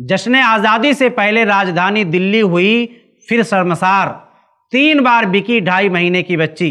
जश्न आज़ादी से पहले राजधानी दिल्ली हुई फिर शर्मसार तीन बार बिकी ढाई महीने की बच्ची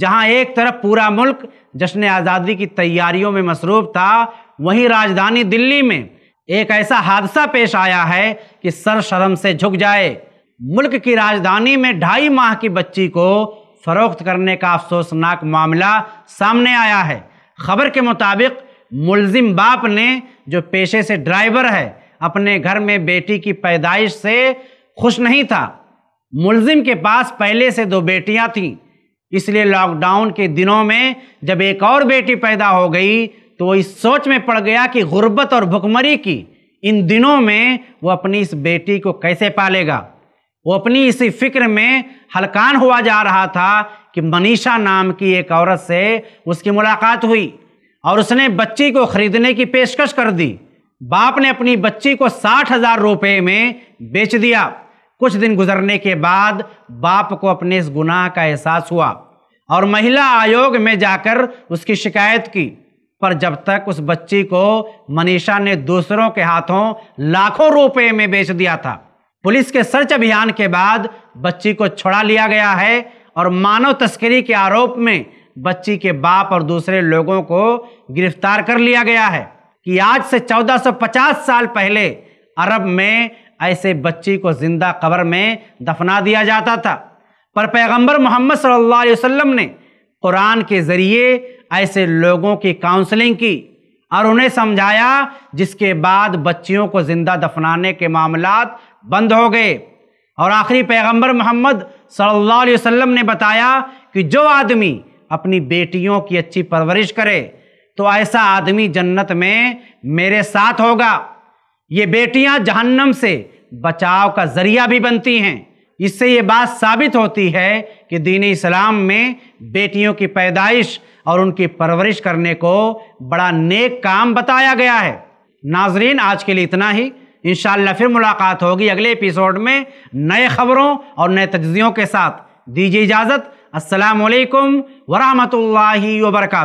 जहां एक तरफ पूरा मुल्क जश्न आज़ादी की तैयारियों में मसरूफ था वहीं राजधानी दिल्ली में एक ऐसा हादसा पेश आया है कि सर शर्म से झुक जाए मुल्क की राजधानी में ढाई माह की बच्ची को फरोख्त करने का अफसोसनाक मामला सामने आया है खबर के मुताबिक मुलजिम बाप ने जो पेशे से ड्राइवर है अपने घर में बेटी की पैदाइश से खुश नहीं था मुलजिम के पास पहले से दो बेटियां थीं इसलिए लॉकडाउन के दिनों में जब एक और बेटी पैदा हो गई तो वो इस सोच में पड़ गया कि गुर्बत और भुखमरी की इन दिनों में वो अपनी इस बेटी को कैसे पालेगा वो अपनी इसी फिक्र में हलकान हुआ जा रहा था कि मनीषा नाम की एक औरत से उसकी मुलाकात हुई और उसने बच्ची को ख़रीदने की पेशकश कर दी बाप ने अपनी बच्ची को साठ हजार रुपये में बेच दिया कुछ दिन गुजरने के बाद बाप को अपने इस गुनाह का एहसास हुआ और महिला आयोग में जाकर उसकी शिकायत की पर जब तक उस बच्ची को मनीषा ने दूसरों के हाथों लाखों रुपए में बेच दिया था पुलिस के सर्च अभियान के बाद बच्ची को छुड़ा लिया गया है और मानव तस्करी के आरोप में बच्ची के बाप और दूसरे लोगों को गिरफ्तार कर लिया गया है कि आज से 1450 साल पहले अरब में ऐसे बच्ची को ज़िंदा कब्र में दफना दिया जाता था पर पैगंबर मोहम्मद सल्लल्लाहु अलैहि वसल्लम ने कुरान के ज़रिए ऐसे लोगों की काउंसलिंग की और उन्हें समझाया जिसके बाद बच्चियों को ज़िंदा दफनाने के मामला बंद हो गए और आखिरी पैगंबर मोहम्मद सल्लल्लाहु अलैहि वसल्लम ने बताया कि जो आदमी अपनी बेटियों की अच्छी परवरिश करे तो ऐसा आदमी जन्नत में मेरे साथ होगा ये बेटियां जहन्नम से बचाव का जरिया भी बनती हैं इससे ये बात साबित होती है कि दीन इस्लाम में बेटियों की पैदाइश और उनकी परवरिश करने को बड़ा नेक काम बताया गया है नाजरीन आज के लिए इतना ही इन फिर मुलाकात होगी अगले एपिसोड में नए खबरों और नए तजियों के साथ दीजिए इजाज़त असलकम वरहमल वर्का